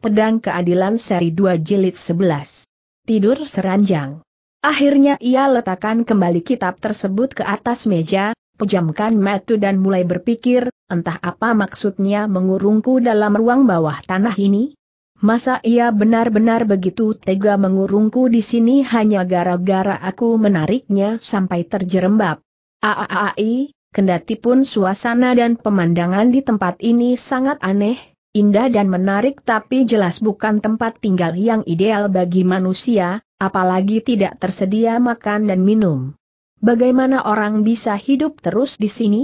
Pedang Keadilan Seri 2 Jilid 11. Tidur Seranjang. Akhirnya ia letakkan kembali kitab tersebut ke atas meja, pejamkan mata dan mulai berpikir, entah apa maksudnya mengurungku dalam ruang bawah tanah ini? Masa ia benar-benar begitu tega mengurungku di sini hanya gara-gara aku menariknya sampai terjerembab? Aaai, kendati pun suasana dan pemandangan di tempat ini sangat aneh, indah dan menarik tapi jelas bukan tempat tinggal yang ideal bagi manusia, apalagi tidak tersedia makan dan minum. Bagaimana orang bisa hidup terus di sini?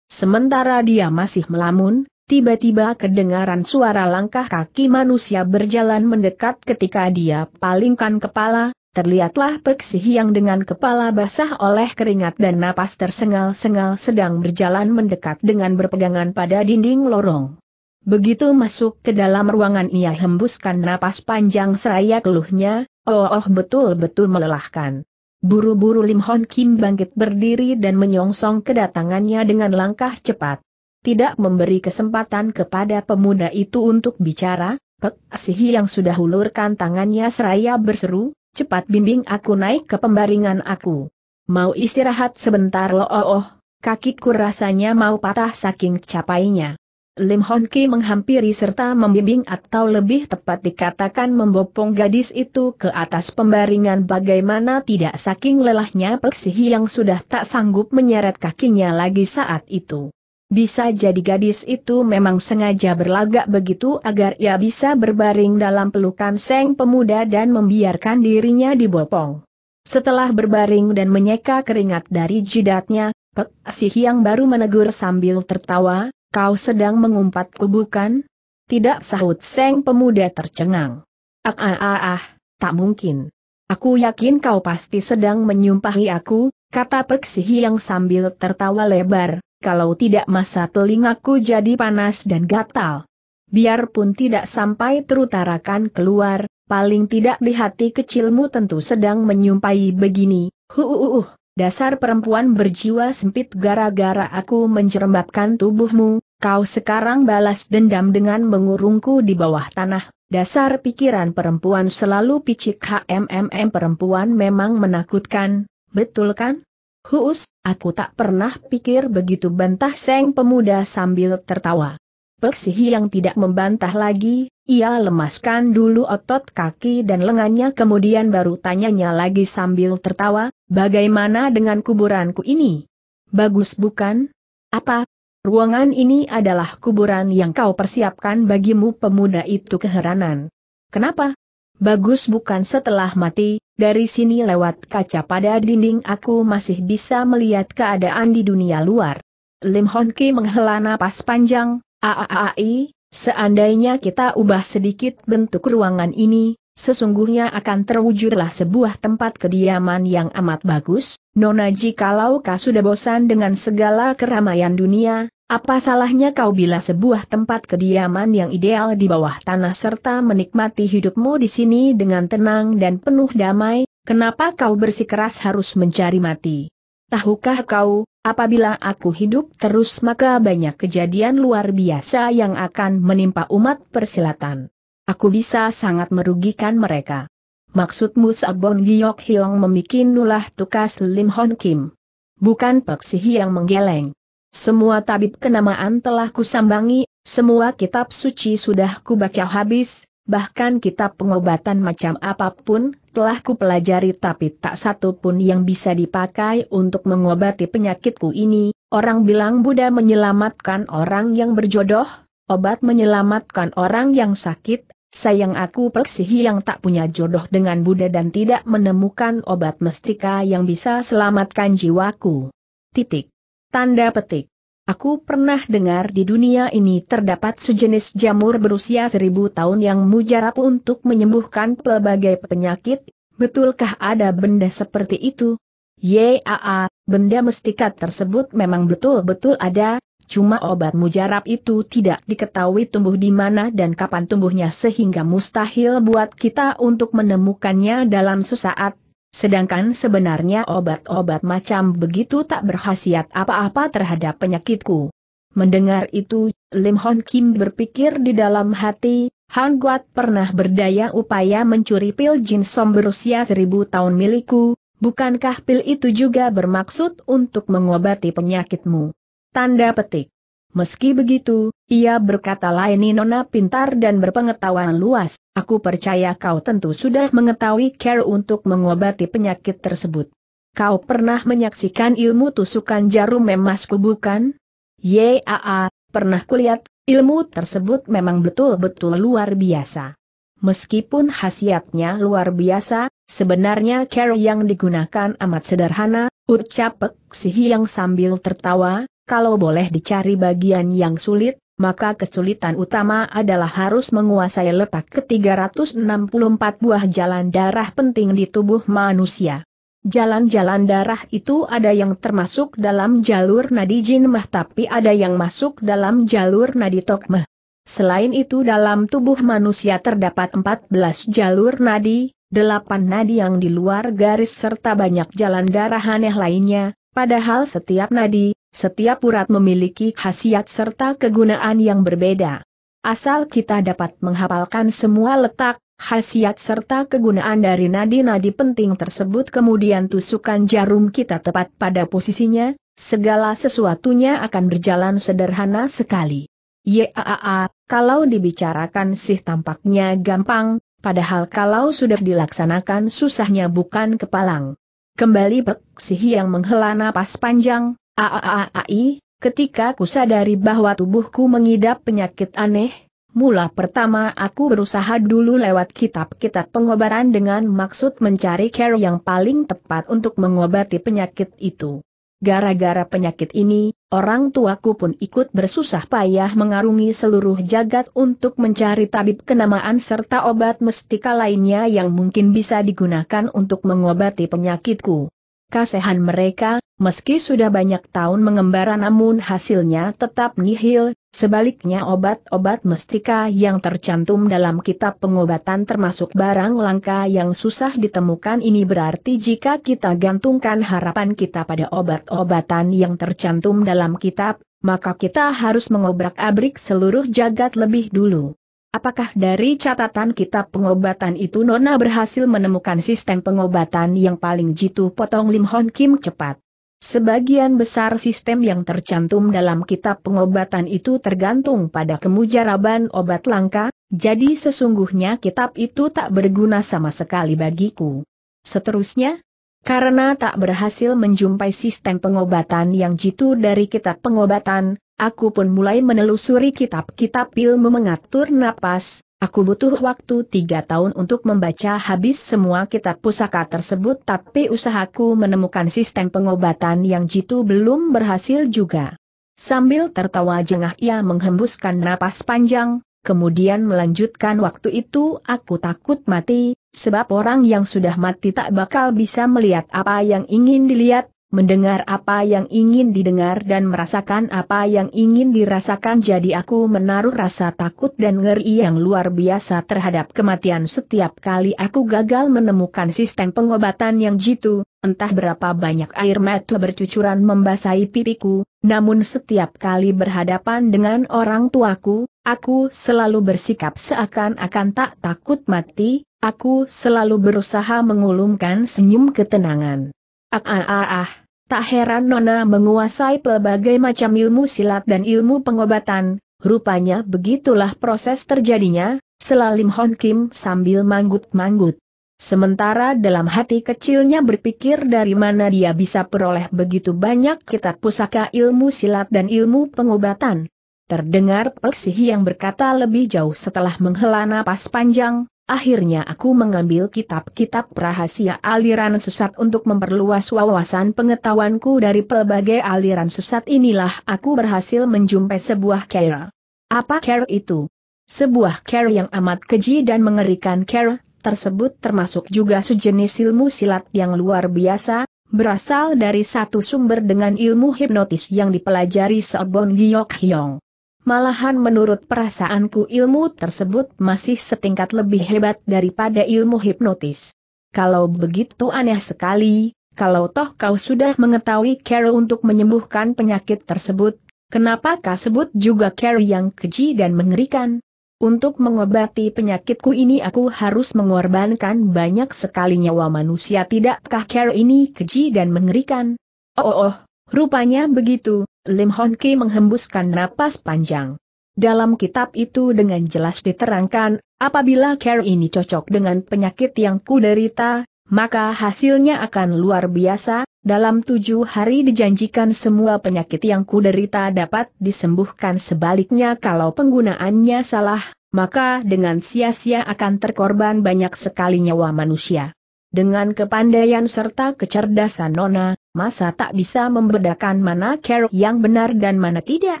Sementara dia masih melamun, tiba-tiba kedengaran suara langkah kaki manusia berjalan mendekat ketika dia palingkan kepala, terlihatlah Peksi yang dengan kepala basah oleh keringat dan napas tersengal-sengal sedang berjalan mendekat dengan berpegangan pada dinding lorong. Begitu masuk ke dalam ruangan ia hembuskan napas panjang seraya keluhnya, oh, oh betul-betul melelahkan. Buru-buru Lim Hon Kim bangkit berdiri dan menyongsong kedatangannya dengan langkah cepat. Tidak memberi kesempatan kepada pemuda itu untuk bicara, Pek Sihi yang sudah hulurkan tangannya seraya berseru, cepat bimbing aku naik ke pembaringan aku. Mau istirahat sebentar loh oh, oh kakiku rasanya mau patah saking capainya. Lim Hon Ki menghampiri serta membimbing atau lebih tepat dikatakan membopong gadis itu ke atas pembaringan bagaimana tidak saking lelahnya Peksihi yang sudah tak sanggup menyeret kakinya lagi saat itu. Bisa jadi gadis itu memang sengaja berlagak begitu agar ia bisa berbaring dalam pelukan seng pemuda dan membiarkan dirinya dibopong. Setelah berbaring dan menyeka keringat dari jidatnya, Pek Sihiang yang baru menegur sambil tertawa, Kau sedang mengumpatku bukan? Tidak sahut Seng pemuda tercengang. Ah ah ah ah, tak mungkin. Aku yakin kau pasti sedang menyumpahi aku, kata Persehi yang sambil tertawa lebar, kalau tidak masa telingaku jadi panas dan gatal. Biarpun tidak sampai terutarakan keluar, paling tidak di hati kecilmu tentu sedang menyumpahi begini, huuuh, dasar perempuan berjiwa sempit gara-gara aku menjerembabkan tubuhmu, Kau sekarang balas dendam dengan mengurungku di bawah tanah, dasar pikiran perempuan selalu picik HMMM perempuan memang menakutkan, betul kan? Huus, aku tak pernah pikir begitu bantah seng pemuda sambil tertawa. Peksihi yang tidak membantah lagi, ia lemaskan dulu otot kaki dan lengannya kemudian baru tanyanya lagi sambil tertawa, bagaimana dengan kuburanku ini? Bagus bukan? Apa, Ruangan ini adalah kuburan yang kau persiapkan bagimu pemuda itu keheranan. Kenapa? Bagus bukan setelah mati, dari sini lewat kaca pada dinding aku masih bisa melihat keadaan di dunia luar. Lim Hon Ki menghela napas panjang, aaai, seandainya kita ubah sedikit bentuk ruangan ini, sesungguhnya akan terwujudlah sebuah tempat kediaman yang amat bagus, Nona Kalau kau sudah bosan dengan segala keramaian dunia, apa salahnya kau bila sebuah tempat kediaman yang ideal di bawah tanah serta menikmati hidupmu di sini dengan tenang dan penuh damai, kenapa kau bersikeras harus mencari mati? Tahukah kau, apabila aku hidup terus maka banyak kejadian luar biasa yang akan menimpa umat persilatan. Aku bisa sangat merugikan mereka. Maksudmu Sabon Giyok Hiong memikin nulah tukas Lim Hon Kim. Bukan peksihi yang menggeleng. Semua tabib kenamaan telah kusambangi, semua kitab suci sudah kubaca habis, bahkan kitab pengobatan macam apapun telah kupelajari tapi tak satu pun yang bisa dipakai untuk mengobati penyakitku ini. Orang bilang Buddha menyelamatkan orang yang berjodoh, obat menyelamatkan orang yang sakit, Sayang aku peksihi yang tak punya jodoh dengan Buddha dan tidak menemukan obat mestika yang bisa selamatkan jiwaku. Titik. Tanda petik. Aku pernah dengar di dunia ini terdapat sejenis jamur berusia seribu tahun yang mujarab untuk menyembuhkan pelbagai penyakit, betulkah ada benda seperti itu? Yaa, benda mestikat tersebut memang betul-betul ada, cuma obat mujarab itu tidak diketahui tumbuh di mana dan kapan tumbuhnya sehingga mustahil buat kita untuk menemukannya dalam sesaat Sedangkan sebenarnya obat-obat macam begitu tak berkhasiat apa-apa terhadap penyakitku. Mendengar itu, Lim Hon Kim berpikir di dalam hati, Hang Guat pernah berdaya upaya mencuri pil jin som berusia seribu tahun milikku, bukankah pil itu juga bermaksud untuk mengobati penyakitmu? Tanda petik. Meski begitu, ia berkata lain Nona pintar dan berpengetahuan luas, aku percaya kau tentu sudah mengetahui care untuk mengobati penyakit tersebut. Kau pernah menyaksikan ilmu tusukan jarum emasku bukan? Yaa, pernah kulihat, ilmu tersebut memang betul-betul luar biasa. Meskipun khasiatnya luar biasa, sebenarnya care yang digunakan amat sederhana, ucap Pek Sihi yang sambil tertawa, kalau boleh dicari bagian yang sulit, maka kesulitan utama adalah harus menguasai letak ke-364 buah jalan darah penting di tubuh manusia. Jalan-jalan darah itu ada yang termasuk dalam jalur nadi jinmah tapi ada yang masuk dalam jalur nadi tokmah. Selain itu dalam tubuh manusia terdapat 14 jalur nadi, delapan nadi yang di luar garis serta banyak jalan darah aneh lainnya, Padahal setiap nadi, setiap urat memiliki khasiat serta kegunaan yang berbeda. Asal kita dapat menghafalkan semua letak, khasiat serta kegunaan dari nadi-nadi penting tersebut kemudian tusukan jarum kita tepat pada posisinya, segala sesuatunya akan berjalan sederhana sekali. Yaa, kalau dibicarakan sih tampaknya gampang, padahal kalau sudah dilaksanakan susahnya bukan kepalang. Kembali Peksihi yang menghela napas panjang, aaai, ketika ku sadari bahwa tubuhku mengidap penyakit aneh, mula pertama aku berusaha dulu lewat kitab-kitab pengobaran dengan maksud mencari care yang paling tepat untuk mengobati penyakit itu. Gara-gara penyakit ini, orang tuaku pun ikut bersusah payah mengarungi seluruh jagat untuk mencari tabib kenamaan serta obat mestika lainnya yang mungkin bisa digunakan untuk mengobati penyakitku. Kasehan mereka, meski sudah banyak tahun mengembara namun hasilnya tetap nihil, sebaliknya obat-obat mestika yang tercantum dalam kitab pengobatan termasuk barang langka yang susah ditemukan ini berarti jika kita gantungkan harapan kita pada obat-obatan yang tercantum dalam kitab, maka kita harus mengobrak-abrik seluruh jagat lebih dulu. Apakah dari catatan kitab pengobatan itu Nona berhasil menemukan sistem pengobatan yang paling jitu potong Lim Hon Kim cepat? Sebagian besar sistem yang tercantum dalam kitab pengobatan itu tergantung pada kemujaraban obat langka, jadi sesungguhnya kitab itu tak berguna sama sekali bagiku. Seterusnya, karena tak berhasil menjumpai sistem pengobatan yang jitu dari kitab pengobatan, Aku pun mulai menelusuri kitab-kitab ilmu mengatur napas, Aku butuh waktu tiga tahun untuk membaca habis semua kitab pusaka tersebut tapi usahaku menemukan sistem pengobatan yang jitu belum berhasil juga. Sambil tertawa jengah ia menghembuskan napas panjang, kemudian melanjutkan waktu itu aku takut mati, sebab orang yang sudah mati tak bakal bisa melihat apa yang ingin dilihat, mendengar apa yang ingin didengar dan merasakan apa yang ingin dirasakan jadi aku menaruh rasa takut dan ngeri yang luar biasa terhadap kematian setiap kali aku gagal menemukan sistem pengobatan yang jitu, entah berapa banyak air mata bercucuran membasahi pipiku, namun setiap kali berhadapan dengan orang tuaku, aku selalu bersikap seakan-akan tak takut mati, aku selalu berusaha mengulumkan senyum ketenangan. Ah, ah, ah, ah. Tak heran Nona menguasai pelbagai macam ilmu silat dan ilmu pengobatan, rupanya begitulah proses terjadinya, selalim Hon Kim sambil manggut-manggut. Sementara dalam hati kecilnya berpikir dari mana dia bisa peroleh begitu banyak kitab pusaka ilmu silat dan ilmu pengobatan. Terdengar Pelsihi yang berkata lebih jauh setelah menghela napas panjang, Akhirnya aku mengambil kitab-kitab rahasia aliran sesat untuk memperluas wawasan pengetahuanku dari pelbagai aliran sesat inilah aku berhasil menjumpai sebuah care. Apa care itu? Sebuah care yang amat keji dan mengerikan care, tersebut termasuk juga sejenis ilmu silat yang luar biasa, berasal dari satu sumber dengan ilmu hipnotis yang dipelajari Seobon Giyok Hyong. Malahan menurut perasaanku ilmu tersebut masih setingkat lebih hebat daripada ilmu hipnotis. Kalau begitu aneh sekali, kalau toh kau sudah mengetahui Carol untuk menyembuhkan penyakit tersebut, kenapa kau sebut juga Carol yang keji dan mengerikan? Untuk mengobati penyakitku ini aku harus mengorbankan banyak sekali nyawa manusia tidakkah Carol ini keji dan mengerikan? Oh, oh, oh rupanya begitu, Lim Hon Ki menghembuskan napas panjang. Dalam kitab itu dengan jelas diterangkan, apabila care ini cocok dengan penyakit yang kuderita, maka hasilnya akan luar biasa, dalam tujuh hari dijanjikan semua penyakit yang kuderita dapat disembuhkan sebaliknya kalau penggunaannya salah, maka dengan sia-sia akan terkorban banyak sekali nyawa manusia. Dengan kepandaian serta kecerdasan Nona, masa tak bisa membedakan mana kerok yang benar dan mana tidak?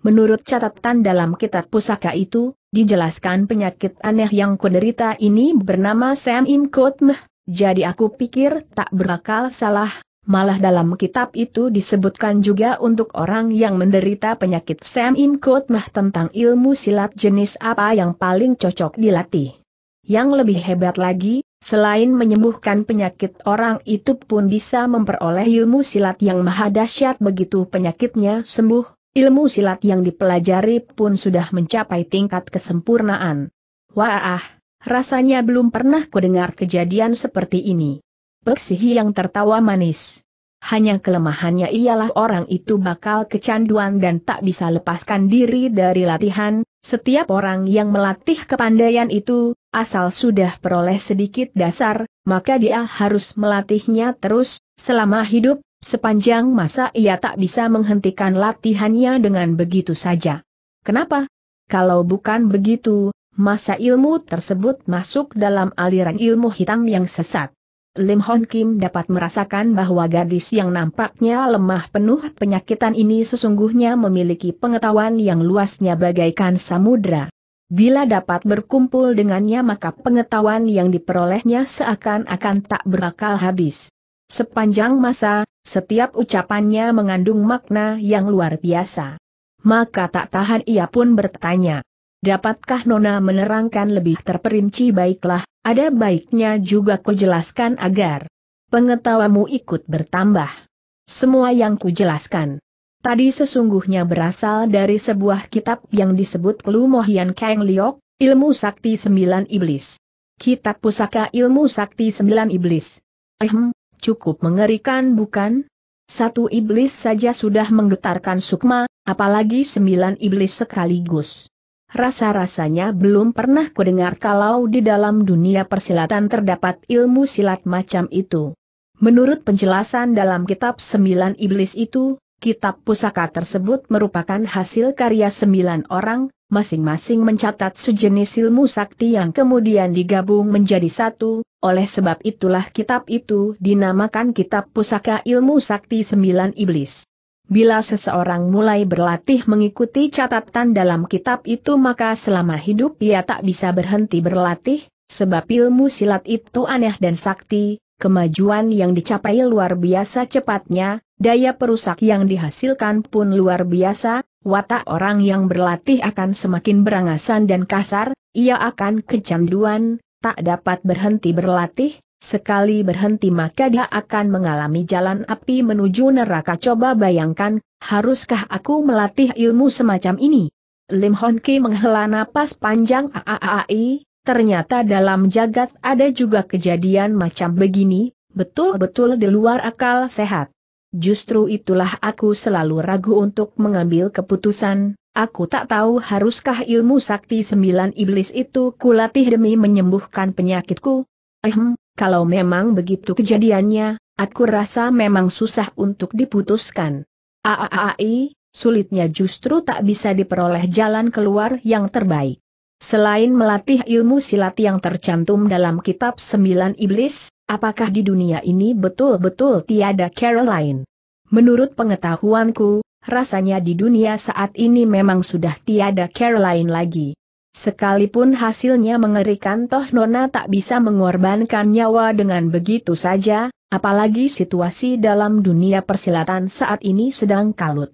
Menurut catatan dalam kitab pusaka itu, dijelaskan penyakit aneh yang kuderita ini bernama Sam Im jadi aku pikir tak berakal salah, malah dalam kitab itu disebutkan juga untuk orang yang menderita penyakit Sam Im tentang ilmu silat jenis apa yang paling cocok dilatih. Yang lebih hebat lagi, Selain menyembuhkan penyakit orang itu pun bisa memperoleh ilmu silat yang maha dahsyat begitu penyakitnya sembuh, ilmu silat yang dipelajari pun sudah mencapai tingkat kesempurnaan. Wah, rasanya belum pernah kudengar kejadian seperti ini. Peksihi yang tertawa manis. Hanya kelemahannya ialah orang itu bakal kecanduan dan tak bisa lepaskan diri dari latihan, setiap orang yang melatih kepandaian itu, asal sudah peroleh sedikit dasar, maka dia harus melatihnya terus, selama hidup, sepanjang masa ia tak bisa menghentikan latihannya dengan begitu saja. Kenapa? Kalau bukan begitu, masa ilmu tersebut masuk dalam aliran ilmu hitam yang sesat. Lim Hon Kim dapat merasakan bahwa gadis yang nampaknya lemah penuh penyakitan ini sesungguhnya memiliki pengetahuan yang luasnya bagaikan samudra. Bila dapat berkumpul dengannya maka pengetahuan yang diperolehnya seakan-akan tak berakal habis. Sepanjang masa, setiap ucapannya mengandung makna yang luar biasa. Maka tak tahan ia pun bertanya, Dapatkah Nona menerangkan lebih terperinci baiklah, ada baiknya juga jelaskan agar pengetahuanmu ikut bertambah. Semua yang jelaskan tadi sesungguhnya berasal dari sebuah kitab yang disebut Lumohian Kang Liok, Ilmu Sakti Sembilan Iblis. Kitab Pusaka Ilmu Sakti Sembilan Iblis. Ehm, cukup mengerikan bukan? Satu iblis saja sudah menggetarkan sukma, apalagi sembilan iblis sekaligus. Rasa-rasanya belum pernah kudengar kalau di dalam dunia persilatan terdapat ilmu silat macam itu. Menurut penjelasan dalam kitab Sembilan Iblis itu, kitab pusaka tersebut merupakan hasil karya sembilan orang, masing-masing mencatat sejenis ilmu sakti yang kemudian digabung menjadi satu, oleh sebab itulah kitab itu dinamakan Kitab Pusaka Ilmu Sakti Sembilan Iblis. Bila seseorang mulai berlatih mengikuti catatan dalam kitab itu maka selama hidup ia tak bisa berhenti berlatih, sebab ilmu silat itu aneh dan sakti, kemajuan yang dicapai luar biasa cepatnya, daya perusak yang dihasilkan pun luar biasa, watak orang yang berlatih akan semakin berangasan dan kasar, ia akan kecanduan, tak dapat berhenti berlatih, Sekali berhenti maka dia akan mengalami jalan api menuju neraka. Coba bayangkan, haruskah aku melatih ilmu semacam ini? Lim Hon menghela napas panjang AAAI, ternyata dalam jagat ada juga kejadian macam begini, betul-betul di luar akal sehat. Justru itulah aku selalu ragu untuk mengambil keputusan, aku tak tahu haruskah ilmu sakti sembilan iblis itu kulatih demi menyembuhkan penyakitku. Ehem, kalau memang begitu kejadiannya, aku rasa memang susah untuk diputuskan. Aaai, sulitnya justru tak bisa diperoleh jalan keluar yang terbaik. Selain melatih ilmu silat yang tercantum dalam kitab Sembilan Iblis, apakah di dunia ini betul-betul tiada Caroline? Menurut pengetahuanku, rasanya di dunia saat ini memang sudah tiada Caroline lagi. Sekalipun hasilnya mengerikan toh Nona tak bisa mengorbankan nyawa dengan begitu saja, apalagi situasi dalam dunia persilatan saat ini sedang kalut.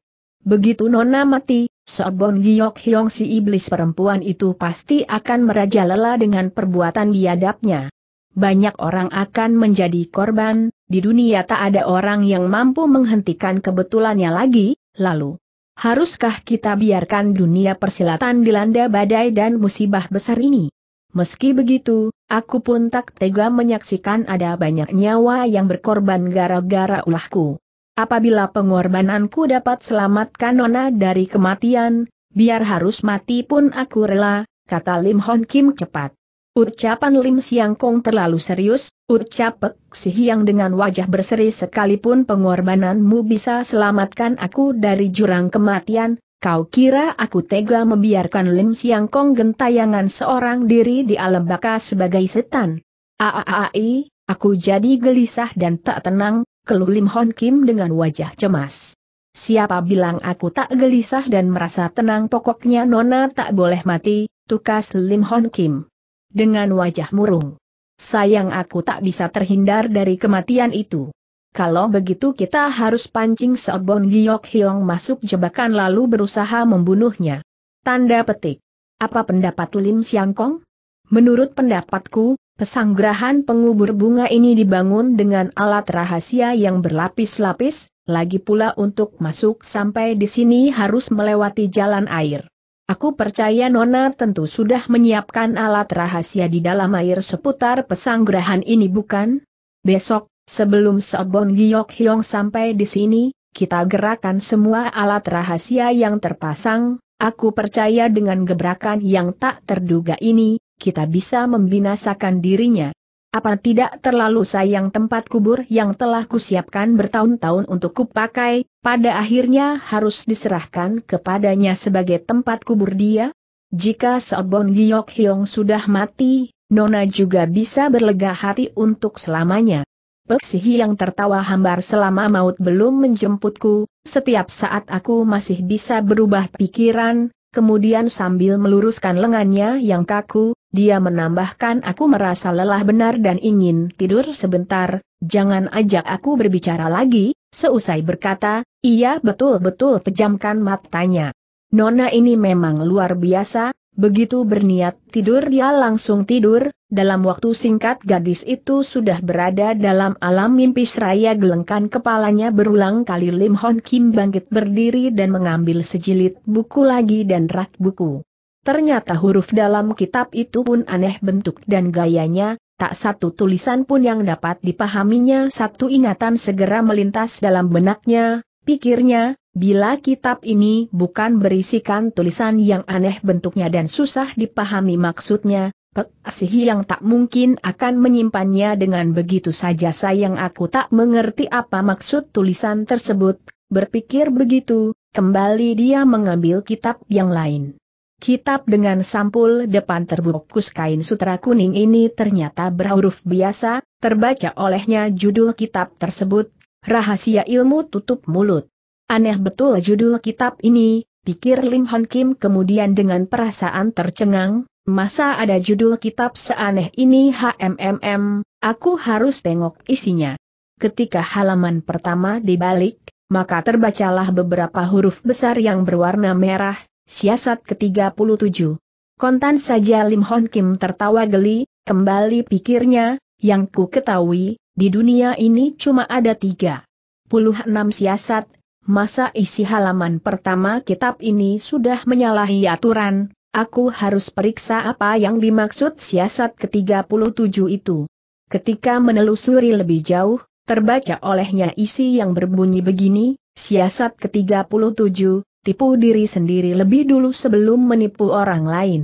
Begitu Nona mati, Sobon Giok Hyong si iblis perempuan itu pasti akan merajalela dengan perbuatan biadabnya. Banyak orang akan menjadi korban, di dunia tak ada orang yang mampu menghentikan kebetulannya lagi, lalu Haruskah kita biarkan dunia persilatan dilanda badai dan musibah besar ini? Meski begitu, aku pun tak tega menyaksikan ada banyak nyawa yang berkorban gara-gara ulahku. Apabila pengorbananku dapat selamatkan Nona dari kematian, biar harus mati pun aku rela, kata Lim Hon Kim cepat. Ucapan Lim Siang Kong terlalu serius, ucap Pek Si dengan wajah berseri sekalipun pengorbananmu bisa selamatkan aku dari jurang kematian, kau kira aku tega membiarkan Lim Siang Kong gentayangan seorang diri di alam baka sebagai setan. Aaai, aku jadi gelisah dan tak tenang, keluh Lim Hon Kim dengan wajah cemas. Siapa bilang aku tak gelisah dan merasa tenang pokoknya Nona tak boleh mati, tukas Lim Hon Kim dengan wajah murung. Sayang aku tak bisa terhindar dari kematian itu. Kalau begitu kita harus pancing Seobon Giok Hyong masuk jebakan lalu berusaha membunuhnya. Tanda petik. Apa pendapat Lim Siang Kong? Menurut pendapatku, pesanggrahan pengubur bunga ini dibangun dengan alat rahasia yang berlapis-lapis, lagi pula untuk masuk sampai di sini harus melewati jalan air. Aku percaya Nona tentu sudah menyiapkan alat rahasia di dalam air seputar pesanggerahan ini bukan? Besok, sebelum Sebon Giyok Hyong sampai di sini, kita gerakan semua alat rahasia yang terpasang, aku percaya dengan gebrakan yang tak terduga ini, kita bisa membinasakan dirinya. Apa tidak terlalu sayang tempat kubur yang telah kusiapkan bertahun-tahun untuk kupakai, pada akhirnya harus diserahkan kepadanya sebagai tempat kubur dia? Jika Seobong Giyok Hyong sudah mati, Nona juga bisa berlega hati untuk selamanya. Peksihi yang tertawa hambar selama maut belum menjemputku, setiap saat aku masih bisa berubah pikiran, kemudian sambil meluruskan lengannya yang kaku, dia menambahkan aku merasa lelah benar dan ingin tidur sebentar, jangan ajak aku berbicara lagi, seusai berkata, ia betul-betul pejamkan matanya. Nona ini memang luar biasa, begitu berniat tidur dia langsung tidur, dalam waktu singkat gadis itu sudah berada dalam alam mimpi seraya gelengkan kepalanya berulang kali Lim Hon Kim bangkit berdiri dan mengambil sejilid buku lagi dan rak buku. Ternyata huruf dalam kitab itu pun aneh bentuk dan gayanya, tak satu tulisan pun yang dapat dipahaminya. Satu ingatan segera melintas dalam benaknya, pikirnya, bila kitab ini bukan berisikan tulisan yang aneh bentuknya dan susah dipahami maksudnya, Pek yang tak mungkin akan menyimpannya dengan begitu saja sayang aku tak mengerti apa maksud tulisan tersebut, berpikir begitu, kembali dia mengambil kitab yang lain. Kitab dengan sampul depan terbungkus kain sutra kuning ini ternyata berhuruf biasa, terbaca olehnya judul kitab tersebut, Rahasia Ilmu Tutup Mulut. Aneh betul judul kitab ini, pikir Lim Hon Kim kemudian dengan perasaan tercengang, masa ada judul kitab seaneh ini HMMM, aku harus tengok isinya. Ketika halaman pertama dibalik, maka terbacalah beberapa huruf besar yang berwarna merah, Siasat ke-37. Kontan saja Lim Hon Kim tertawa geli, kembali pikirnya, yang ku ketahui, di dunia ini cuma ada tiga. Puluh enam siasat, masa isi halaman pertama kitab ini sudah menyalahi aturan, aku harus periksa apa yang dimaksud siasat ke-37 itu. Ketika menelusuri lebih jauh, terbaca olehnya isi yang berbunyi begini, siasat ke-37, tipu diri sendiri lebih dulu sebelum menipu orang lain.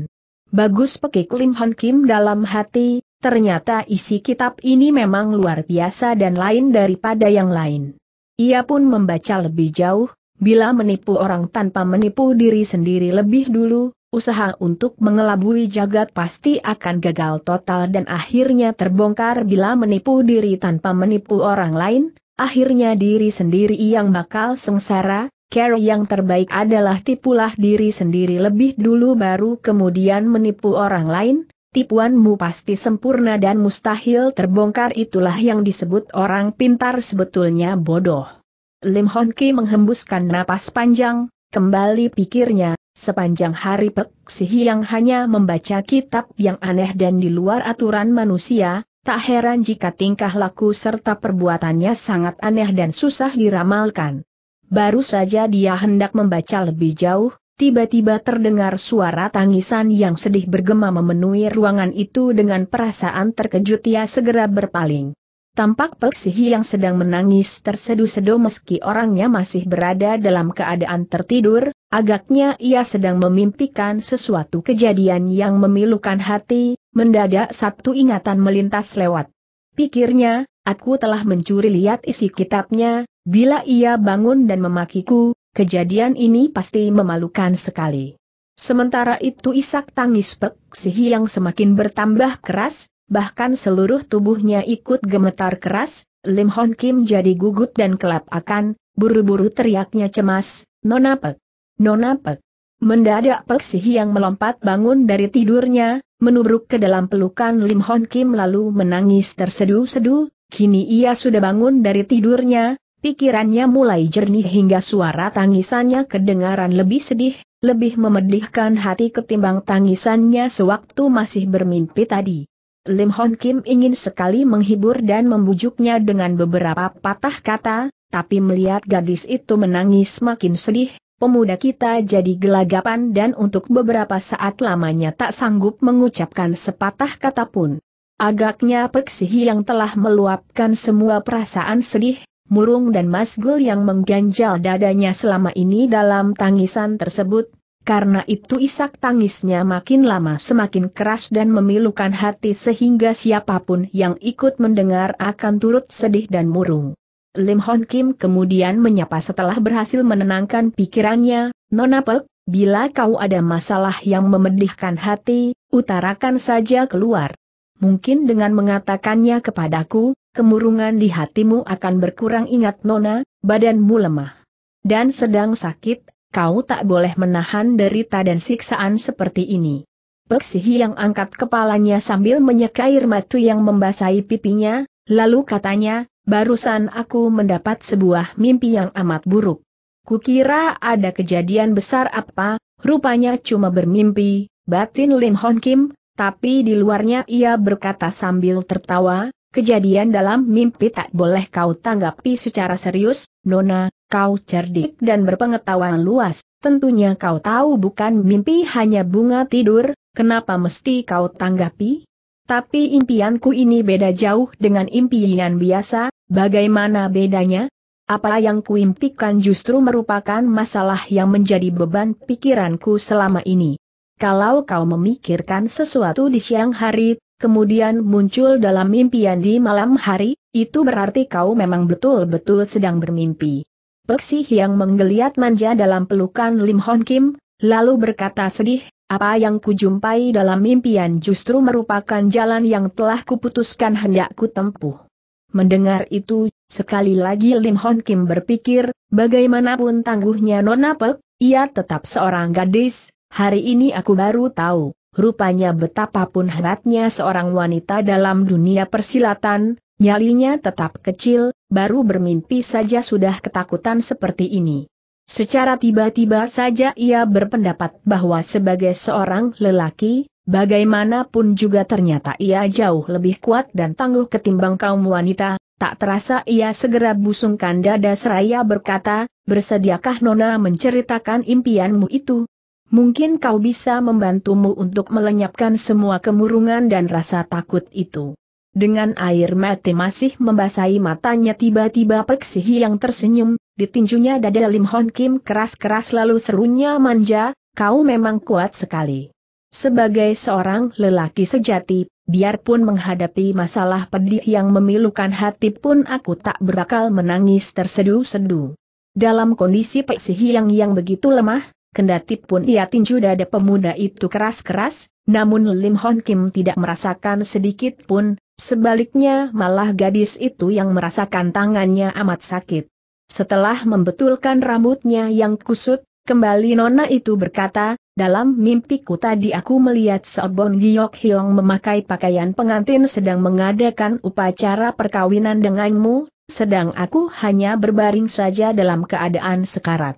Bagus pekik Lim Han Kim dalam hati, ternyata isi kitab ini memang luar biasa dan lain daripada yang lain. Ia pun membaca lebih jauh, bila menipu orang tanpa menipu diri sendiri lebih dulu, usaha untuk mengelabui jagat pasti akan gagal total dan akhirnya terbongkar bila menipu diri tanpa menipu orang lain, akhirnya diri sendiri yang bakal sengsara, care yang terbaik adalah tipulah diri sendiri lebih dulu baru kemudian menipu orang lain, tipuanmu pasti sempurna dan mustahil terbongkar itulah yang disebut orang pintar sebetulnya bodoh. Lim Hon Ki menghembuskan napas panjang, kembali pikirnya, sepanjang hari Pek yang hanya membaca kitab yang aneh dan di luar aturan manusia, tak heran jika tingkah laku serta perbuatannya sangat aneh dan susah diramalkan. Baru saja dia hendak membaca lebih jauh, tiba-tiba terdengar suara tangisan yang sedih bergema memenuhi ruangan itu dengan perasaan terkejut ia segera berpaling. Tampak Peksihi yang sedang menangis terseduh-seduh meski orangnya masih berada dalam keadaan tertidur, agaknya ia sedang memimpikan sesuatu kejadian yang memilukan hati, mendadak satu ingatan melintas lewat. Pikirnya, aku telah mencuri lihat isi kitabnya, Bila ia bangun dan memakiku, kejadian ini pasti memalukan sekali. Sementara itu isak tangis Pek Sihi yang semakin bertambah keras, bahkan seluruh tubuhnya ikut gemetar keras, Lim Hon Kim jadi gugup dan kelap akan, buru-buru teriaknya cemas, Nona Pek, Nona Pek. Mendadak Pek Sihi yang melompat bangun dari tidurnya, menubruk ke dalam pelukan Lim Hon Kim lalu menangis terseduh-seduh, kini ia sudah bangun dari tidurnya, Pikirannya mulai jernih hingga suara tangisannya kedengaran lebih sedih, lebih memedihkan hati ketimbang tangisannya sewaktu masih bermimpi tadi. Lim Hon Kim ingin sekali menghibur dan membujuknya dengan beberapa patah kata, tapi melihat gadis itu menangis makin sedih, pemuda kita jadi gelagapan dan untuk beberapa saat lamanya tak sanggup mengucapkan sepatah kata pun. Agaknya Peksi yang telah meluapkan semua perasaan sedih, murung dan masgul yang mengganjal dadanya selama ini dalam tangisan tersebut, karena itu isak tangisnya makin lama semakin keras dan memilukan hati sehingga siapapun yang ikut mendengar akan turut sedih dan murung. Lim Hon Kim kemudian menyapa setelah berhasil menenangkan pikirannya, Nona Pek, bila kau ada masalah yang memedihkan hati, utarakan saja keluar. Mungkin dengan mengatakannya kepadaku, kemurungan di hatimu akan berkurang ingat Nona, badanmu lemah. Dan sedang sakit, kau tak boleh menahan derita dan siksaan seperti ini. Peksihi yang angkat kepalanya sambil menyeka air matu yang membasahi pipinya, lalu katanya, barusan aku mendapat sebuah mimpi yang amat buruk. Kukira ada kejadian besar apa, rupanya cuma bermimpi, batin Lim Hon Kim, tapi di luarnya ia berkata sambil tertawa, kejadian dalam mimpi tak boleh kau tanggapi secara serius, Nona, kau cerdik dan berpengetahuan luas, tentunya kau tahu bukan mimpi hanya bunga tidur, kenapa mesti kau tanggapi? Tapi impianku ini beda jauh dengan impian biasa, bagaimana bedanya? Apa yang kuimpikan justru merupakan masalah yang menjadi beban pikiranku selama ini. Kalau kau memikirkan sesuatu di siang hari, kemudian muncul dalam mimpian di malam hari, itu berarti kau memang betul-betul sedang bermimpi. Peksi yang menggeliat manja dalam pelukan Lim Hon Kim, lalu berkata sedih, apa yang kujumpai dalam mimpian justru merupakan jalan yang telah kuputuskan hendak kutempuh. Mendengar itu, sekali lagi Lim Hon Kim berpikir, bagaimanapun tangguhnya Nona Pek, ia tetap seorang gadis, Hari ini aku baru tahu, rupanya betapapun hebatnya seorang wanita dalam dunia persilatan, nyalinya tetap kecil, baru bermimpi saja sudah ketakutan seperti ini. Secara tiba-tiba saja ia berpendapat bahwa sebagai seorang lelaki, bagaimanapun juga ternyata ia jauh lebih kuat dan tangguh ketimbang kaum wanita, tak terasa ia segera busungkan dada seraya berkata, bersediakah Nona menceritakan impianmu itu, Mungkin kau bisa membantumu untuk melenyapkan semua kemurungan dan rasa takut itu. Dengan air mata masih membasahi matanya tiba-tiba Peksihi yang tersenyum, ditinjunya dada Lim Hon Kim keras-keras lalu serunya manja, kau memang kuat sekali. Sebagai seorang lelaki sejati, biarpun menghadapi masalah pedih yang memilukan hati pun aku tak berakal menangis terseduh-seduh. Dalam kondisi Peksihi yang yang begitu lemah, Kendati pun ia tinju dada pemuda itu keras-keras, namun Lim Hon Kim tidak merasakan sedikit pun, sebaliknya malah gadis itu yang merasakan tangannya amat sakit. Setelah membetulkan rambutnya yang kusut, kembali Nona itu berkata, dalam mimpiku tadi aku melihat Seobon Giyok Hiong memakai pakaian pengantin sedang mengadakan upacara perkawinan denganmu, sedang aku hanya berbaring saja dalam keadaan sekarat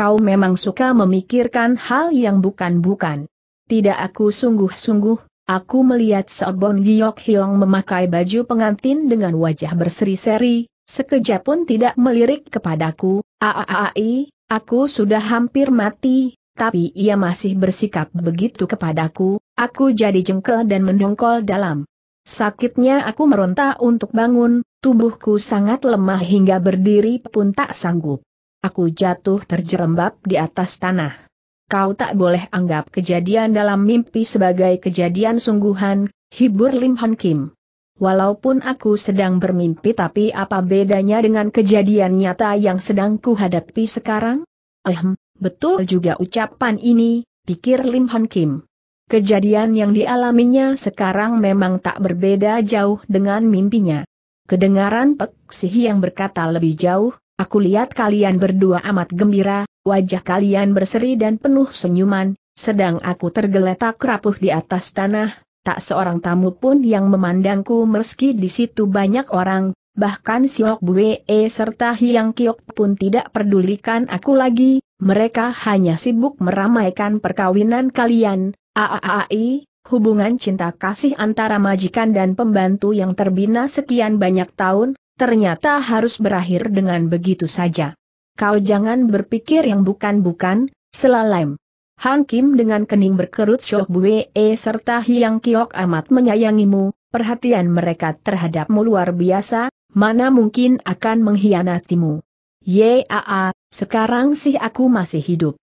kau memang suka memikirkan hal yang bukan-bukan. Tidak aku sungguh-sungguh, aku melihat Sobon Giok Hyong memakai baju pengantin dengan wajah berseri-seri, sekejap pun tidak melirik kepadaku, aaai, aku sudah hampir mati, tapi ia masih bersikap begitu kepadaku, aku jadi jengkel dan mendongkol dalam. Sakitnya aku meronta untuk bangun, tubuhku sangat lemah hingga berdiri pun tak sanggup. Aku jatuh terjerembab di atas tanah. Kau tak boleh anggap kejadian dalam mimpi sebagai kejadian sungguhan, hibur Lim Han Kim. Walaupun aku sedang bermimpi tapi apa bedanya dengan kejadian nyata yang sedang kuhadapi sekarang? Ehm, betul juga ucapan ini, pikir Lim Han Kim. Kejadian yang dialaminya sekarang memang tak berbeda jauh dengan mimpinya. Kedengaran Pek Sihi yang berkata lebih jauh, Aku lihat kalian berdua amat gembira, wajah kalian berseri dan penuh senyuman, sedang aku tergeletak rapuh di atas tanah, tak seorang tamu pun yang memandangku meski di situ banyak orang, bahkan Siok Bue serta Hiang Kiok pun tidak pedulikan aku lagi, mereka hanya sibuk meramaikan perkawinan kalian, aaai, hubungan cinta kasih antara majikan dan pembantu yang terbina sekian banyak tahun, ternyata harus berakhir dengan begitu saja. Kau jangan berpikir yang bukan-bukan, selalem. Han Kim dengan kening berkerut Shok Bue serta Hyang Kiok amat menyayangimu, perhatian mereka terhadapmu luar biasa, mana mungkin akan mengkhianatimu. Yaa, sekarang sih aku masih hidup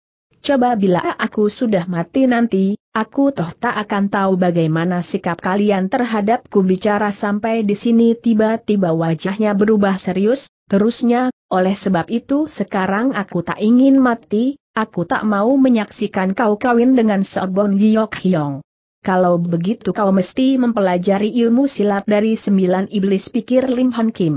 coba bila aku sudah mati nanti, aku toh tak akan tahu bagaimana sikap kalian terhadapku bicara sampai di sini tiba-tiba wajahnya berubah serius, terusnya, oleh sebab itu sekarang aku tak ingin mati, aku tak mau menyaksikan kau kawin dengan Sobon Giok Hyong. Kalau begitu kau mesti mempelajari ilmu silat dari sembilan iblis pikir Lim Han Kim.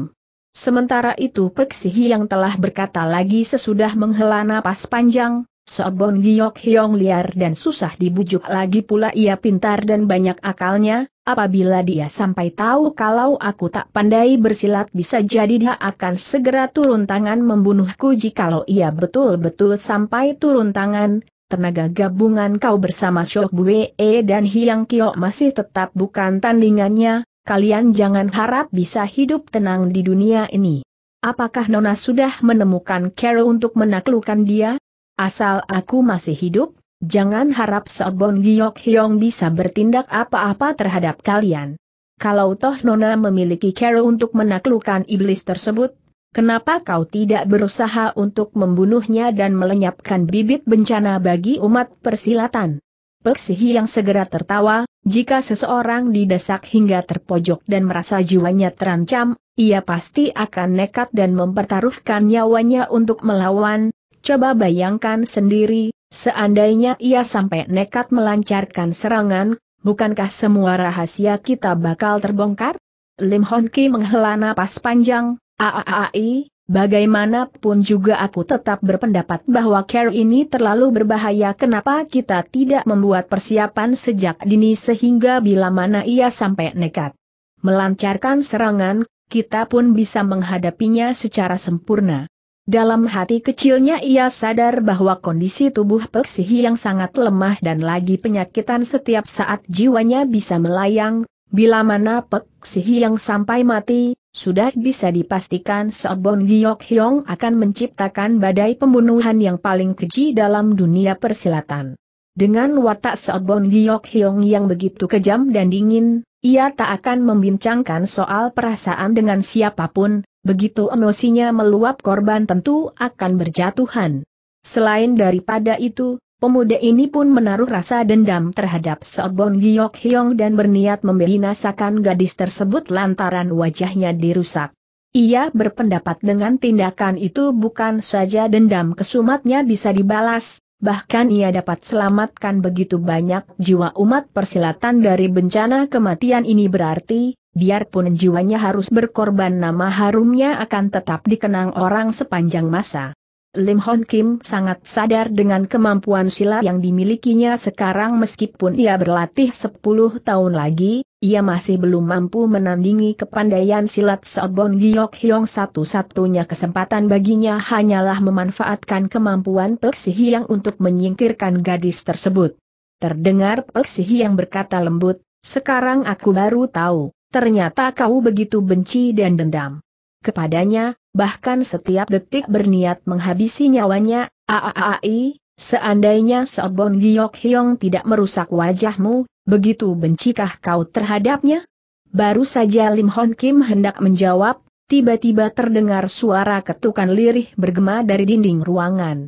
Sementara itu Peksihi yang telah berkata lagi sesudah menghela napas panjang, Sobon Giok Hyong liar dan susah dibujuk lagi pula ia pintar dan banyak akalnya, apabila dia sampai tahu kalau aku tak pandai bersilat bisa jadi dia akan segera turun tangan membunuhku jikalau ia betul-betul sampai turun tangan, tenaga gabungan kau bersama Shok Bue dan Hyang Kiok masih tetap bukan tandingannya, kalian jangan harap bisa hidup tenang di dunia ini. Apakah Nona sudah menemukan Carol untuk menaklukkan dia? Asal aku masih hidup, jangan harap Seobong Giok Hyong bisa bertindak apa-apa terhadap kalian. Kalau toh Nona memiliki cara untuk menaklukkan iblis tersebut, kenapa kau tidak berusaha untuk membunuhnya dan melenyapkan bibit bencana bagi umat persilatan? Peksihi yang segera tertawa, jika seseorang didesak hingga terpojok dan merasa jiwanya terancam, ia pasti akan nekat dan mempertaruhkan nyawanya untuk melawan, Coba bayangkan sendiri, seandainya ia sampai nekat melancarkan serangan, bukankah semua rahasia kita bakal terbongkar? Lim Hon Ki menghela napas panjang, aaai, bagaimanapun juga aku tetap berpendapat bahwa care ini terlalu berbahaya kenapa kita tidak membuat persiapan sejak dini sehingga bila mana ia sampai nekat melancarkan serangan, kita pun bisa menghadapinya secara sempurna. Dalam hati kecilnya ia sadar bahwa kondisi tubuh Peksihi yang sangat lemah dan lagi penyakitan setiap saat jiwanya bisa melayang, bila mana Peksihi yang sampai mati, sudah bisa dipastikan Seobon Giok Hyong akan menciptakan badai pembunuhan yang paling keji dalam dunia persilatan. Dengan watak Seobon Giok Hyong yang begitu kejam dan dingin, ia tak akan membincangkan soal perasaan dengan siapapun, Begitu emosinya meluap korban tentu akan berjatuhan. Selain daripada itu, pemuda ini pun menaruh rasa dendam terhadap Sobon Giok Hyong dan berniat membinasakan gadis tersebut lantaran wajahnya dirusak. Ia berpendapat dengan tindakan itu bukan saja dendam kesumatnya bisa dibalas, bahkan ia dapat selamatkan begitu banyak jiwa umat persilatan dari bencana kematian ini berarti, biarpun jiwanya harus berkorban nama harumnya akan tetap dikenang orang sepanjang masa. Lim Hon Kim sangat sadar dengan kemampuan silat yang dimilikinya sekarang meskipun ia berlatih 10 tahun lagi, ia masih belum mampu menandingi kepandaian silat Seobon Giok Hyong satu-satunya kesempatan baginya hanyalah memanfaatkan kemampuan Pek Si untuk menyingkirkan gadis tersebut. Terdengar Pek yang berkata lembut, sekarang aku baru tahu ternyata kau begitu benci dan dendam. Kepadanya, bahkan setiap detik berniat menghabisi nyawanya, aaai, seandainya Sobon Giok Hyong tidak merusak wajahmu, begitu bencikah kau terhadapnya? Baru saja Lim Hon Kim hendak menjawab, tiba-tiba terdengar suara ketukan lirih bergema dari dinding ruangan.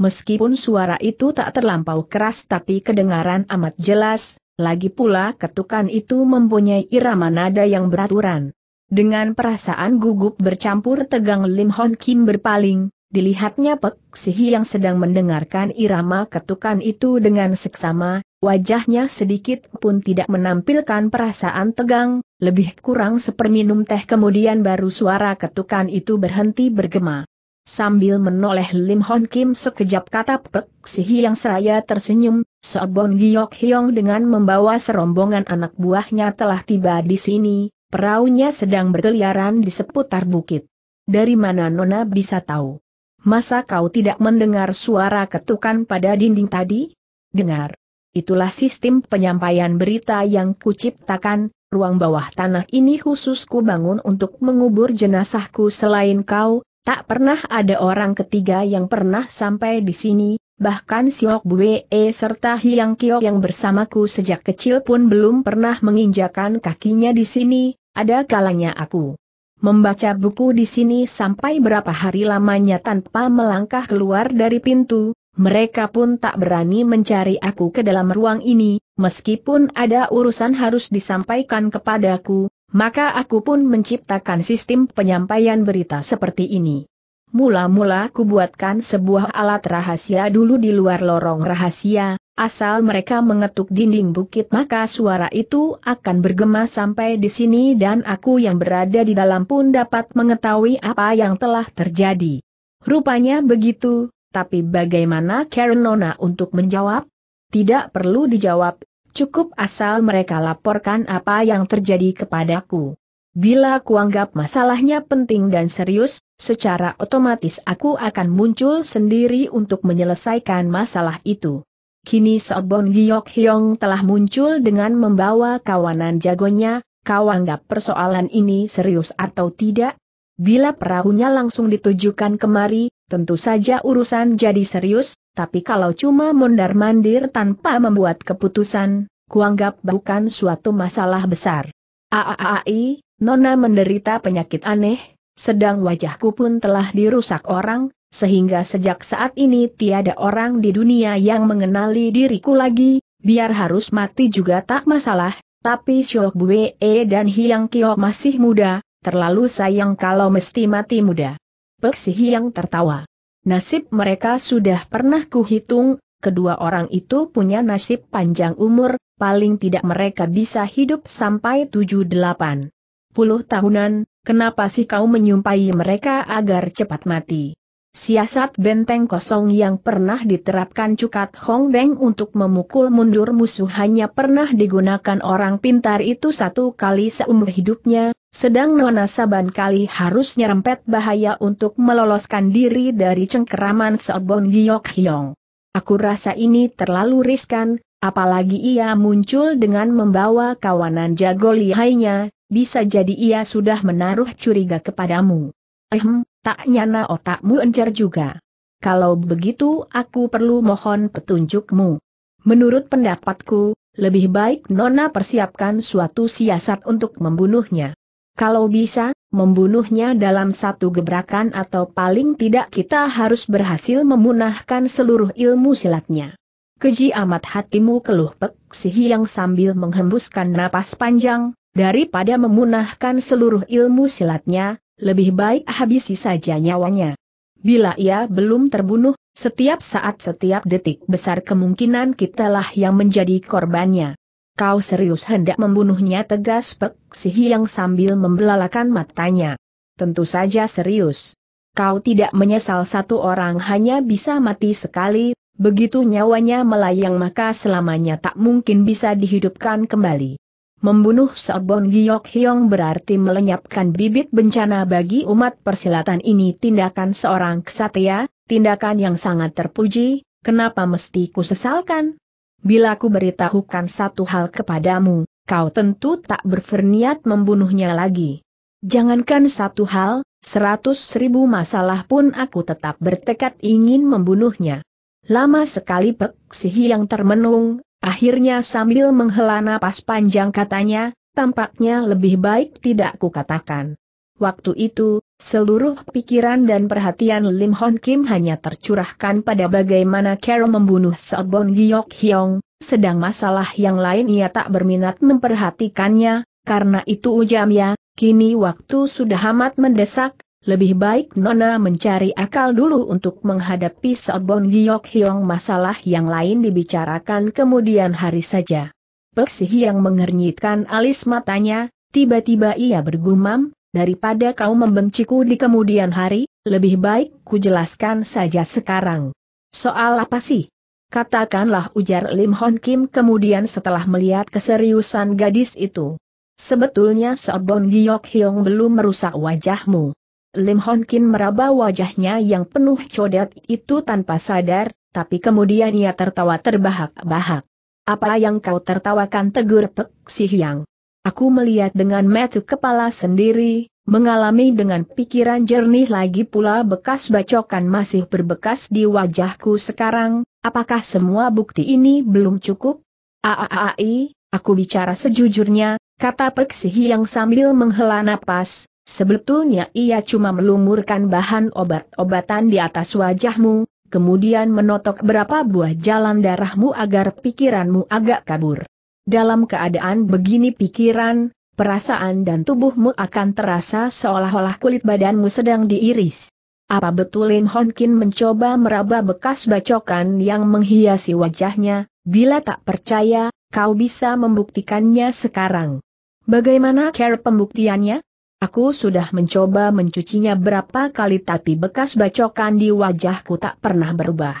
Meskipun suara itu tak terlampau keras tapi kedengaran amat jelas, lagi pula ketukan itu mempunyai irama nada yang beraturan. Dengan perasaan gugup bercampur tegang Lim Hon Kim berpaling, dilihatnya Pek Sihi yang sedang mendengarkan irama ketukan itu dengan seksama, wajahnya sedikit pun tidak menampilkan perasaan tegang, lebih kurang seperminum teh kemudian baru suara ketukan itu berhenti bergema. Sambil menoleh Lim Hon Kim sekejap kata Pek Sihi yang seraya tersenyum, Sobon Giok Hyong dengan membawa serombongan anak buahnya telah tiba di sini, perahunya sedang berkeliaran di seputar bukit. Dari mana Nona bisa tahu? Masa kau tidak mendengar suara ketukan pada dinding tadi? Dengar. Itulah sistem penyampaian berita yang kuciptakan, ruang bawah tanah ini khusus ku bangun untuk mengubur jenazahku selain kau, tak pernah ada orang ketiga yang pernah sampai di sini, bahkan Siok Buwe eh, serta Hiang Kiok yang bersamaku sejak kecil pun belum pernah menginjakan kakinya di sini, ada kalanya aku membaca buku di sini sampai berapa hari lamanya tanpa melangkah keluar dari pintu, mereka pun tak berani mencari aku ke dalam ruang ini, meskipun ada urusan harus disampaikan kepadaku, maka aku pun menciptakan sistem penyampaian berita seperti ini. Mula-mula kubuatkan sebuah alat rahasia dulu di luar lorong rahasia, asal mereka mengetuk dinding bukit maka suara itu akan bergema sampai di sini dan aku yang berada di dalam pun dapat mengetahui apa yang telah terjadi. Rupanya begitu, tapi bagaimana Karen Nona untuk menjawab? Tidak perlu dijawab, cukup asal mereka laporkan apa yang terjadi kepadaku. Bila kuanggap masalahnya penting dan serius, secara otomatis aku akan muncul sendiri untuk menyelesaikan masalah itu. Kini Sobon Giyok Hyong telah muncul dengan membawa kawanan jagonya, kau anggap persoalan ini serius atau tidak? Bila perahunya langsung ditujukan kemari, tentu saja urusan jadi serius, tapi kalau cuma mondar-mandir tanpa membuat keputusan, kuanggap bukan suatu masalah besar. Aaai, Nona menderita penyakit aneh, sedang wajahku pun telah dirusak orang, sehingga sejak saat ini tiada orang di dunia yang mengenali diriku lagi, biar harus mati juga tak masalah, tapi Syok Bue dan Hilang Kio masih muda, terlalu sayang kalau mesti mati muda. Peksi Hiang tertawa. Nasib mereka sudah pernah kuhitung, kedua orang itu punya nasib panjang umur, paling tidak mereka bisa hidup sampai 78 puluh tahunan, kenapa sih kau menyumpai mereka agar cepat mati? Siasat benteng kosong yang pernah diterapkan Cukat Hong Beng untuk memukul mundur musuh hanya pernah digunakan orang pintar itu satu kali seumur hidupnya, sedang Nona Saban kali harus nyerempet bahaya untuk meloloskan diri dari cengkeraman Seobon Giok Hyong. Aku rasa ini terlalu riskan, Apalagi ia muncul dengan membawa kawanan jago lihainya, bisa jadi ia sudah menaruh curiga kepadamu. Ehm, tak nyana otakmu encer juga. Kalau begitu aku perlu mohon petunjukmu. Menurut pendapatku, lebih baik Nona persiapkan suatu siasat untuk membunuhnya. Kalau bisa, membunuhnya dalam satu gebrakan atau paling tidak kita harus berhasil memunahkan seluruh ilmu silatnya keji amat hatimu keluh Pek Si Hiang sambil menghembuskan napas panjang, daripada memunahkan seluruh ilmu silatnya, lebih baik habisi saja nyawanya. Bila ia belum terbunuh, setiap saat setiap detik besar kemungkinan kitalah yang menjadi korbannya. Kau serius hendak membunuhnya tegas Pek Si Hiang sambil membelalakan matanya. Tentu saja serius. Kau tidak menyesal satu orang hanya bisa mati sekali, Begitu nyawanya melayang maka selamanya tak mungkin bisa dihidupkan kembali. Membunuh Sobon Giok Hyong berarti melenyapkan bibit bencana bagi umat persilatan ini tindakan seorang ksatria, tindakan yang sangat terpuji, kenapa mesti ku sesalkan? Bila ku beritahukan satu hal kepadamu, kau tentu tak berferniat membunuhnya lagi. Jangankan satu hal, seratus ribu masalah pun aku tetap bertekad ingin membunuhnya. Lama sekali Pek Sihi yang termenung, akhirnya sambil menghela napas panjang katanya, tampaknya lebih baik tidak kukatakan. Waktu itu, seluruh pikiran dan perhatian Lim Hon Kim hanya tercurahkan pada bagaimana Carol membunuh Sobon Giok Hyong, sedang masalah yang lain ia tak berminat memperhatikannya, karena itu ujamnya, kini waktu sudah amat mendesak, lebih baik Nona mencari akal dulu untuk menghadapi Sobon Giyok Hiong masalah yang lain dibicarakan kemudian hari saja. Peksi yang mengernyitkan alis matanya, tiba-tiba ia bergumam, daripada kau membenciku di kemudian hari, lebih baik ku jelaskan saja sekarang. Soal apa sih? Katakanlah ujar Lim Hon Kim kemudian setelah melihat keseriusan gadis itu. Sebetulnya Sobon Giyok Hiong belum merusak wajahmu. Lim Hon Kin meraba wajahnya yang penuh codet itu tanpa sadar, tapi kemudian ia tertawa terbahak-bahak. Apa yang kau tertawakan tegur Pek Si Hyang? Aku melihat dengan metu kepala sendiri, mengalami dengan pikiran jernih lagi pula bekas bacokan masih berbekas di wajahku sekarang, apakah semua bukti ini belum cukup? Aaai, aku bicara sejujurnya, kata Pek Si Hyang sambil menghela napas, Sebetulnya ia cuma melumurkan bahan obat-obatan di atas wajahmu, kemudian menotok berapa buah jalan darahmu agar pikiranmu agak kabur. Dalam keadaan begini pikiran, perasaan dan tubuhmu akan terasa seolah-olah kulit badanmu sedang diiris. Apa betul Lim Honkin mencoba meraba bekas bacokan yang menghiasi wajahnya, bila tak percaya, kau bisa membuktikannya sekarang. Bagaimana cara pembuktiannya? Aku sudah mencoba mencucinya berapa kali tapi bekas bacokan di wajahku tak pernah berubah.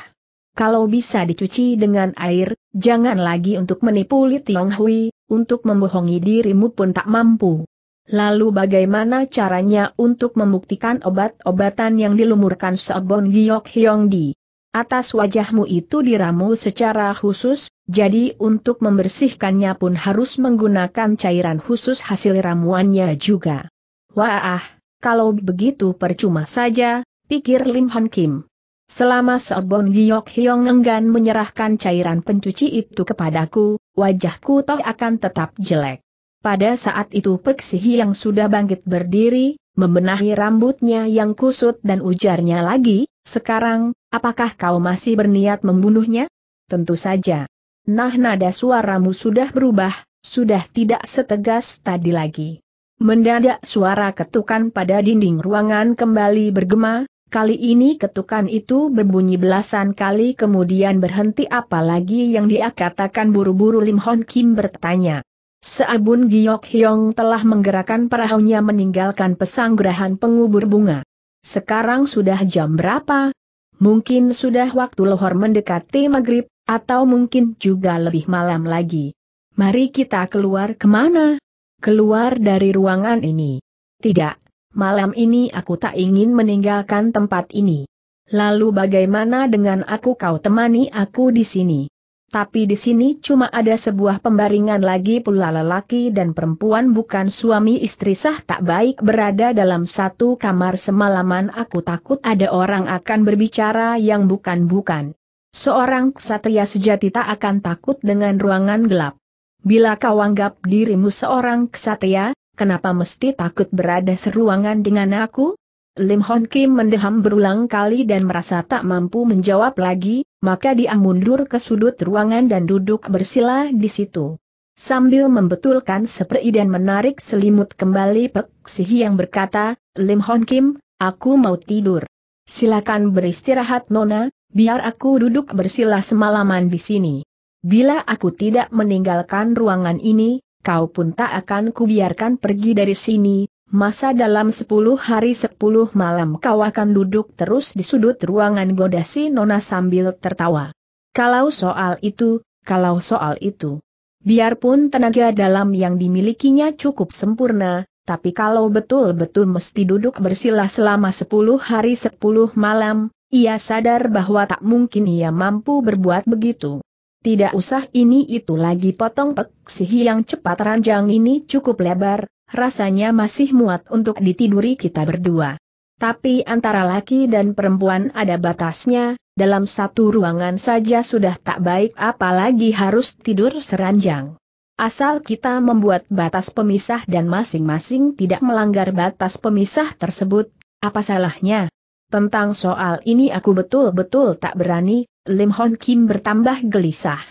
Kalau bisa dicuci dengan air, jangan lagi untuk menipu Li Tiong Hui, untuk membohongi dirimu pun tak mampu. Lalu bagaimana caranya untuk membuktikan obat-obatan yang dilumurkan Sobon Giok Hyong Di? Atas wajahmu itu diramu secara khusus, jadi untuk membersihkannya pun harus menggunakan cairan khusus hasil ramuannya juga. Wah, kalau begitu percuma saja, pikir Lim Han Kim. Selama Sobon Giok Hyong enggan menyerahkan cairan pencuci itu kepadaku, wajahku toh akan tetap jelek. Pada saat itu Perksihi yang sudah bangkit berdiri, membenahi rambutnya yang kusut dan ujarnya lagi, sekarang, apakah kau masih berniat membunuhnya? Tentu saja. Nah nada suaramu sudah berubah, sudah tidak setegas tadi lagi. Mendadak suara ketukan pada dinding ruangan kembali bergema, kali ini ketukan itu berbunyi belasan kali kemudian berhenti apalagi yang dia katakan buru-buru Lim Hon Kim bertanya. Seabun Giok Hyong telah menggerakkan perahunya meninggalkan pesanggrahan pengubur bunga. Sekarang sudah jam berapa? Mungkin sudah waktu lohor mendekati maghrib, atau mungkin juga lebih malam lagi. Mari kita keluar kemana? keluar dari ruangan ini. Tidak, malam ini aku tak ingin meninggalkan tempat ini. Lalu bagaimana dengan aku kau temani aku di sini? Tapi di sini cuma ada sebuah pembaringan lagi pula lelaki dan perempuan bukan suami istri sah tak baik berada dalam satu kamar semalaman aku takut ada orang akan berbicara yang bukan-bukan. Seorang ksatria sejati tak akan takut dengan ruangan gelap. Bila kau anggap dirimu seorang kesatria, kenapa mesti takut berada seruangan dengan aku? Lim Hon Kim mendeham berulang kali dan merasa tak mampu menjawab lagi, maka dia mundur ke sudut ruangan dan duduk bersila di situ. Sambil membetulkan seperti dan menarik selimut kembali Pek Sihi yang berkata, Lim Hon Kim, aku mau tidur. Silakan beristirahat Nona, biar aku duduk bersila semalaman di sini. Bila aku tidak meninggalkan ruangan ini, kau pun tak akan kubiarkan pergi dari sini, masa dalam sepuluh hari sepuluh malam kau akan duduk terus di sudut ruangan goda si Nona sambil tertawa. Kalau soal itu, kalau soal itu. Biarpun tenaga dalam yang dimilikinya cukup sempurna, tapi kalau betul-betul mesti duduk bersila selama sepuluh hari sepuluh malam, ia sadar bahwa tak mungkin ia mampu berbuat begitu. Tidak usah ini itu lagi potong pek sihi yang cepat ranjang ini cukup lebar, rasanya masih muat untuk ditiduri kita berdua. Tapi antara laki dan perempuan ada batasnya, dalam satu ruangan saja sudah tak baik apalagi harus tidur seranjang. Asal kita membuat batas pemisah dan masing-masing tidak melanggar batas pemisah tersebut, apa salahnya? Tentang soal ini aku betul-betul tak berani, Lim Hon Kim bertambah gelisah.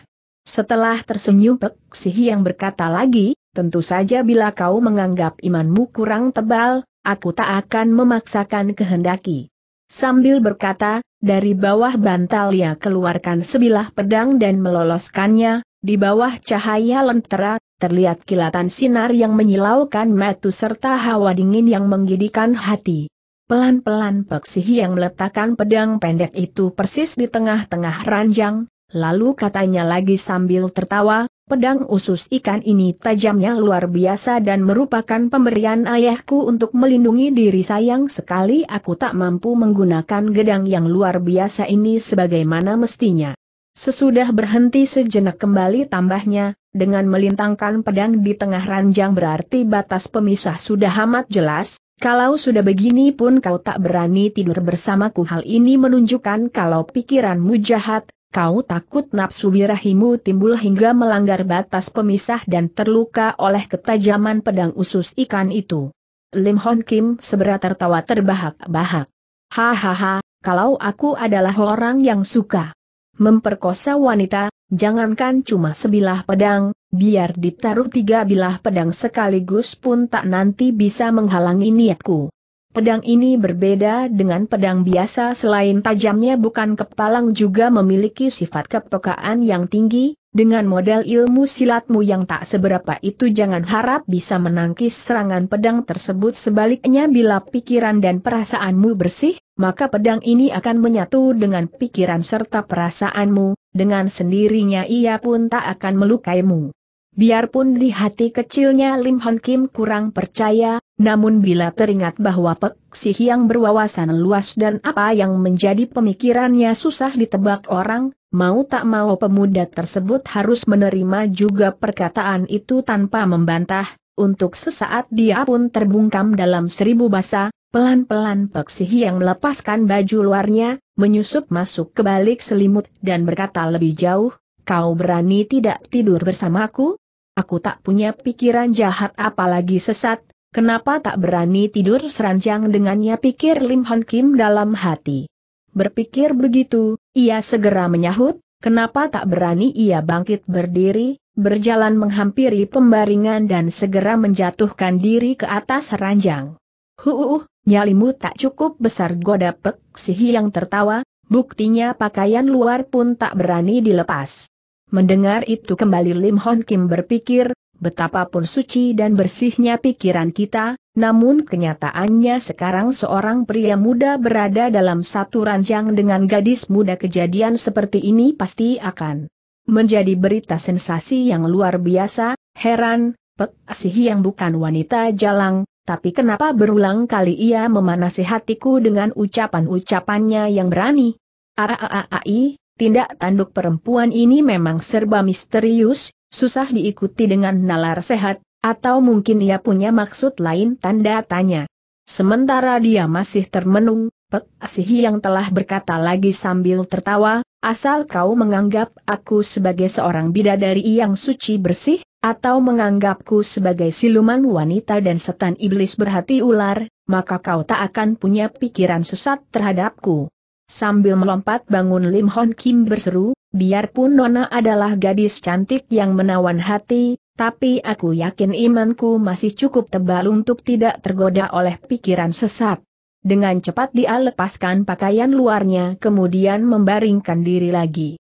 Setelah tersenyum Pek Sihi yang berkata lagi, tentu saja bila kau menganggap imanmu kurang tebal, aku tak akan memaksakan kehendaki. Sambil berkata, dari bawah bantal ia keluarkan sebilah pedang dan meloloskannya, di bawah cahaya lentera, terlihat kilatan sinar yang menyilaukan metu serta hawa dingin yang menggidikan hati. Pelan-pelan Peksihi yang meletakkan pedang pendek itu persis di tengah-tengah ranjang, lalu katanya lagi sambil tertawa, pedang usus ikan ini tajamnya luar biasa dan merupakan pemberian ayahku untuk melindungi diri sayang sekali aku tak mampu menggunakan gedang yang luar biasa ini sebagaimana mestinya. Sesudah berhenti sejenak kembali tambahnya, dengan melintangkan pedang di tengah ranjang berarti batas pemisah sudah amat jelas, kalau sudah begini pun kau tak berani tidur bersamaku hal ini menunjukkan kalau pikiranmu jahat, kau takut nafsu wirahimu timbul hingga melanggar batas pemisah dan terluka oleh ketajaman pedang usus ikan itu. Lim Hon Kim segera tertawa terbahak-bahak. Hahaha, kalau aku adalah orang yang suka memperkosa wanita, jangankan cuma sebilah pedang, biar ditaruh tiga bilah pedang sekaligus pun tak nanti bisa menghalangi niatku. Pedang ini berbeda dengan pedang biasa selain tajamnya bukan kepalang juga memiliki sifat kepekaan yang tinggi, dengan modal ilmu silatmu yang tak seberapa itu jangan harap bisa menangkis serangan pedang tersebut sebaliknya bila pikiran dan perasaanmu bersih, maka pedang ini akan menyatu dengan pikiran serta perasaanmu, dengan sendirinya ia pun tak akan melukaimu. Biarpun di hati kecilnya Lim Hon Kim kurang percaya, namun bila teringat bahwa Pek Sih yang berwawasan luas dan apa yang menjadi pemikirannya susah ditebak orang, mau tak mau pemuda tersebut harus menerima juga perkataan itu tanpa membantah, untuk sesaat dia pun terbungkam dalam seribu basa, pelan-pelan Pek Sih yang melepaskan baju luarnya, menyusup masuk ke balik selimut dan berkata lebih jauh, Kau berani tidak tidur bersamaku? Aku tak punya pikiran jahat apalagi sesat, kenapa tak berani tidur seranjang dengannya pikir Lim Han Kim dalam hati. Berpikir begitu, ia segera menyahut, kenapa tak berani ia bangkit berdiri, berjalan menghampiri pembaringan dan segera menjatuhkan diri ke atas ranjang. Huuuh, nyalimu tak cukup besar goda Pek Sihi yang tertawa, buktinya pakaian luar pun tak berani dilepas. Mendengar itu kembali Lim Hon Kim berpikir, betapapun suci dan bersihnya pikiran kita, namun kenyataannya sekarang seorang pria muda berada dalam satu ranjang dengan gadis muda kejadian seperti ini pasti akan menjadi berita sensasi yang luar biasa, heran, Pek Asih yang bukan wanita jalang, tapi kenapa berulang kali ia memanasi hatiku dengan ucapan-ucapannya yang berani? Aaai, tindak tanduk perempuan ini memang serba misterius, susah diikuti dengan nalar sehat, atau mungkin ia punya maksud lain tanda tanya. Sementara dia masih termenung, Pek Asihi yang telah berkata lagi sambil tertawa, asal kau menganggap aku sebagai seorang bidadari yang suci bersih, atau menganggapku sebagai siluman wanita dan setan iblis berhati ular, maka kau tak akan punya pikiran sesat terhadapku. Sambil melompat bangun Lim Hon Kim berseru, biarpun Nona adalah gadis cantik yang menawan hati, tapi aku yakin imanku masih cukup tebal untuk tidak tergoda oleh pikiran sesat. Dengan cepat dia lepaskan pakaian luarnya kemudian membaringkan diri lagi.